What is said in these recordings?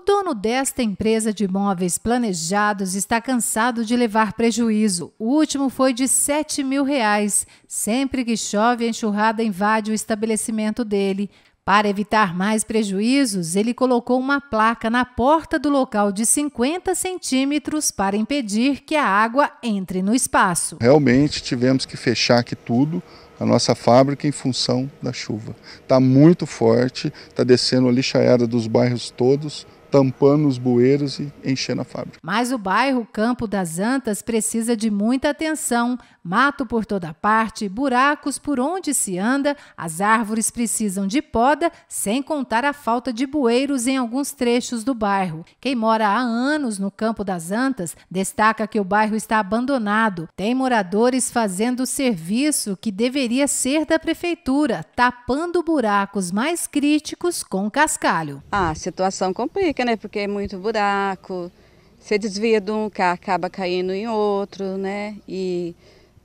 O dono desta empresa de imóveis planejados está cansado de levar prejuízo. O último foi de 7 mil reais. Sempre que chove, a enxurrada invade o estabelecimento dele. Para evitar mais prejuízos, ele colocou uma placa na porta do local de 50 centímetros para impedir que a água entre no espaço. Realmente tivemos que fechar aqui tudo, a nossa fábrica, em função da chuva. Está muito forte, está descendo a lixaiada dos bairros todos, tampando os bueiros e enchendo a fábrica. Mas o bairro Campo das Antas precisa de muita atenção. Mato por toda parte, buracos por onde se anda, as árvores precisam de poda, sem contar a falta de bueiros em alguns trechos do bairro. Quem mora há anos no Campo das Antas destaca que o bairro está abandonado. Tem moradores fazendo o serviço que deveria ser da prefeitura, tapando buracos mais críticos com cascalho. Ah, situação complica né? Porque é muito buraco, você desvia de um carro, acaba caindo em outro, né? E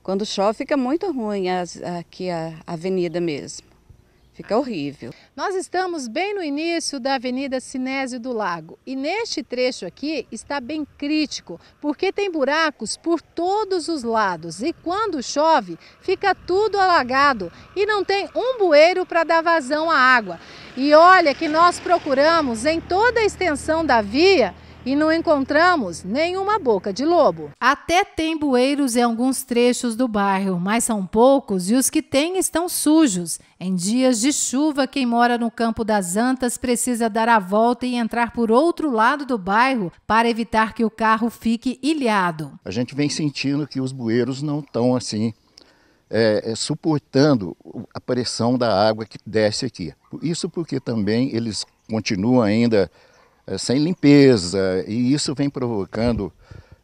quando chove fica muito ruim as, aqui a avenida mesmo. Fica horrível. Nós estamos bem no início da Avenida Sinésio do Lago e neste trecho aqui está bem crítico, porque tem buracos por todos os lados e quando chove fica tudo alagado e não tem um bueiro para dar vazão à água. E olha que nós procuramos em toda a extensão da via e não encontramos nenhuma boca de lobo. Até tem bueiros em alguns trechos do bairro, mas são poucos e os que tem estão sujos. Em dias de chuva, quem mora no Campo das Antas precisa dar a volta e entrar por outro lado do bairro para evitar que o carro fique ilhado. A gente vem sentindo que os bueiros não estão assim é, é, suportando a pressão da água que desce aqui. Isso porque também eles continuam ainda eh, sem limpeza, e isso vem provocando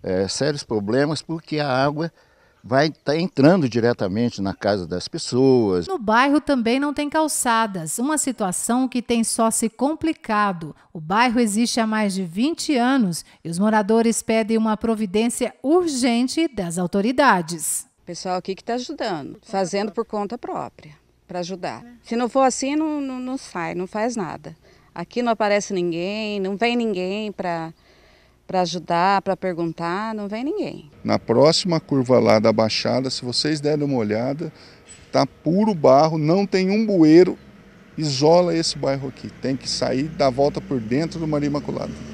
é, sérios problemas porque a água vai estar tá entrando diretamente na casa das pessoas. No bairro também não tem calçadas, uma situação que tem só se complicado. O bairro existe há mais de 20 anos e os moradores pedem uma providência urgente das autoridades. O pessoal aqui que está ajudando, fazendo por conta própria, para ajudar. Se não for assim, não, não, não sai, não faz nada. Aqui não aparece ninguém, não vem ninguém para ajudar, para perguntar, não vem ninguém. Na próxima curva lá da Baixada, se vocês derem uma olhada, tá puro barro, não tem um bueiro, isola esse bairro aqui. Tem que sair, dar volta por dentro do Maria Imaculada.